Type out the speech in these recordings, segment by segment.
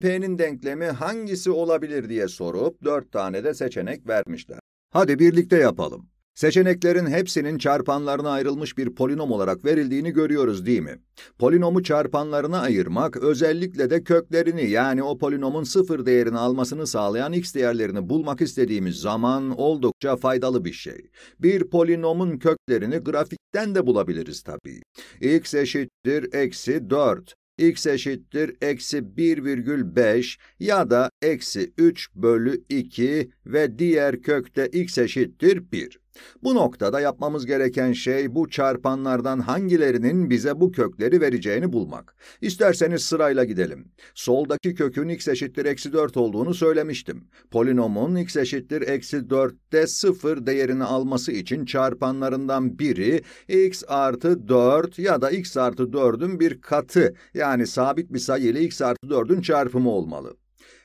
P'nin denklemi hangisi olabilir diye sorup dört tane de seçenek vermişler. Hadi birlikte yapalım. Seçeneklerin hepsinin çarpanlarına ayrılmış bir polinom olarak verildiğini görüyoruz değil mi? Polinomu çarpanlarına ayırmak, özellikle de köklerini yani o polinomun sıfır değerini almasını sağlayan x değerlerini bulmak istediğimiz zaman oldukça faydalı bir şey. Bir polinomun köklerini grafikten de bulabiliriz tabii. x eşittir eksi 4 x eşittir eksi 1,5 ya da eksi 3 bölü 2 ve diğer kökte x eşittir 1. Bu noktada yapmamız gereken şey bu çarpanlardan hangilerinin bize bu kökleri vereceğini bulmak. İsterseniz sırayla gidelim. Soldaki kökün x eşittir eksi 4 olduğunu söylemiştim. Polinomun x eşittir eksi 4'te 0 değerini alması için çarpanlarından biri x artı 4 ya da x artı 4'ün bir katı yani sabit bir sayı ile x artı 4'ün çarpımı olmalı.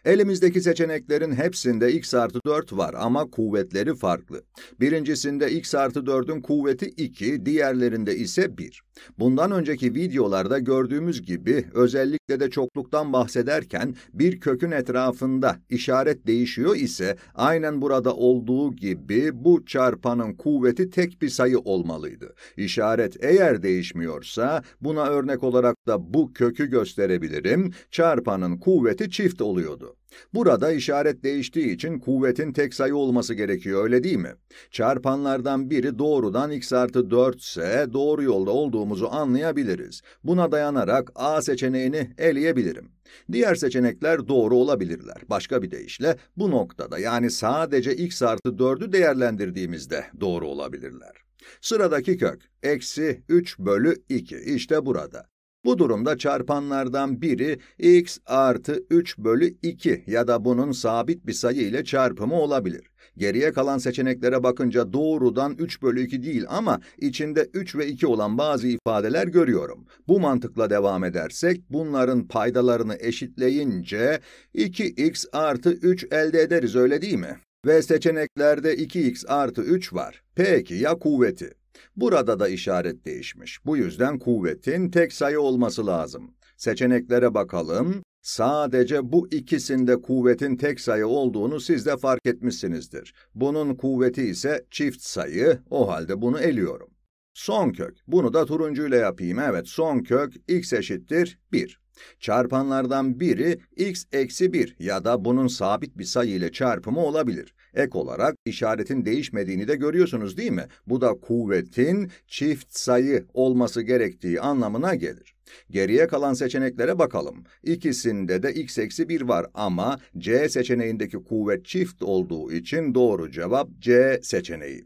Elimizdeki seçeneklerin hepsinde x artı 4 var ama kuvvetleri farklı. Birincisinde x artı 4'ün kuvveti 2, diğerlerinde ise 1. Bundan önceki videolarda gördüğümüz gibi özellikle de çokluktan bahsederken bir kökün etrafında işaret değişiyor ise aynen burada olduğu gibi bu çarpanın kuvveti tek bir sayı olmalıydı. İşaret eğer değişmiyorsa buna örnek olarak da bu kökü gösterebilirim. Çarpanın kuvveti çift oluyordu. Burada işaret değiştiği için kuvvetin tek sayı olması gerekiyor öyle değil mi? Çarpanlardan biri doğrudan x artı 4 ise doğru yolda olduğumuzu anlayabiliriz. Buna dayanarak A seçeneğini eleyebilirim. Diğer seçenekler doğru olabilirler. Başka bir deyişle bu noktada yani sadece x artı 4'ü değerlendirdiğimizde doğru olabilirler. Sıradaki kök, eksi 3 bölü 2, işte burada. Bu durumda çarpanlardan biri x artı 3 bölü 2 ya da bunun sabit bir sayı ile çarpımı olabilir. Geriye kalan seçeneklere bakınca doğrudan 3 bölü 2 değil ama içinde 3 ve 2 olan bazı ifadeler görüyorum. Bu mantıkla devam edersek bunların paydalarını eşitleyince 2x artı 3 elde ederiz öyle değil mi? Ve seçeneklerde 2x artı 3 var. Peki ya kuvveti? Burada da işaret değişmiş. Bu yüzden kuvvetin tek sayı olması lazım. Seçeneklere bakalım. Sadece bu ikisinde kuvvetin tek sayı olduğunu siz de fark etmişsinizdir. Bunun kuvveti ise çift sayı, o halde bunu eliyorum. Son kök, bunu da turuncuyla yapayım. Evet, son kök x eşittir 1. Çarpanlardan biri x eksi 1 ya da bunun sabit bir sayı ile çarpımı olabilir. Ek olarak işaretin değişmediğini de görüyorsunuz değil mi? Bu da kuvvetin çift sayı olması gerektiği anlamına gelir. Geriye kalan seçeneklere bakalım. İkisinde de x eksi 1 var ama C seçeneğindeki kuvvet çift olduğu için doğru cevap C seçeneği.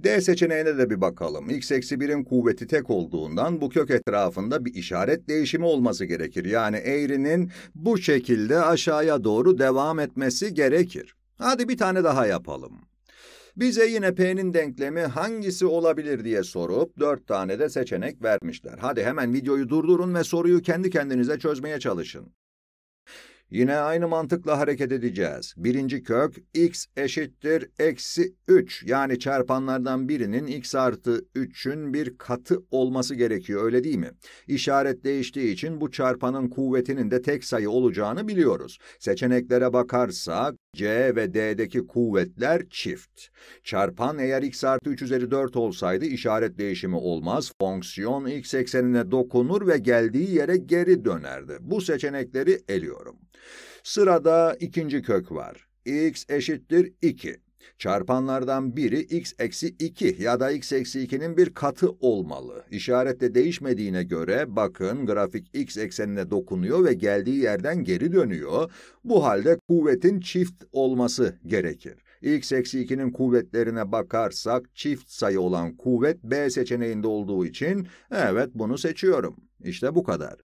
D seçeneğine de bir bakalım. x eksi 1'in kuvveti tek olduğundan bu kök etrafında bir işaret değişimi olması gerekir. Yani eğrinin bu şekilde aşağıya doğru devam etmesi gerekir. Hadi bir tane daha yapalım. Bize yine P'nin denklemi hangisi olabilir diye sorup dört tane de seçenek vermişler. Hadi hemen videoyu durdurun ve soruyu kendi kendinize çözmeye çalışın. Yine aynı mantıkla hareket edeceğiz. Birinci kök x eşittir eksi 3 yani çarpanlardan birinin x artı 3'ün bir katı olması gerekiyor öyle değil mi? İşaret değiştiği için bu çarpanın kuvvetinin de tek sayı olacağını biliyoruz. Seçeneklere bakarsak C ve D'deki kuvvetler çift. Çarpan eğer x artı 3 üzeri 4 olsaydı işaret değişimi olmaz. Fonksiyon x eksenine dokunur ve geldiği yere geri dönerdi. Bu seçenekleri eliyorum. Sırada ikinci kök var. x eşittir 2. Çarpanlardan biri x eksi 2 ya da x eksi 2'nin bir katı olmalı. İşaretle de değişmediğine göre bakın grafik x eksenine dokunuyor ve geldiği yerden geri dönüyor. Bu halde kuvvetin çift olması gerekir. x eksi 2'nin kuvvetlerine bakarsak çift sayı olan kuvvet b seçeneğinde olduğu için evet bunu seçiyorum. İşte bu kadar.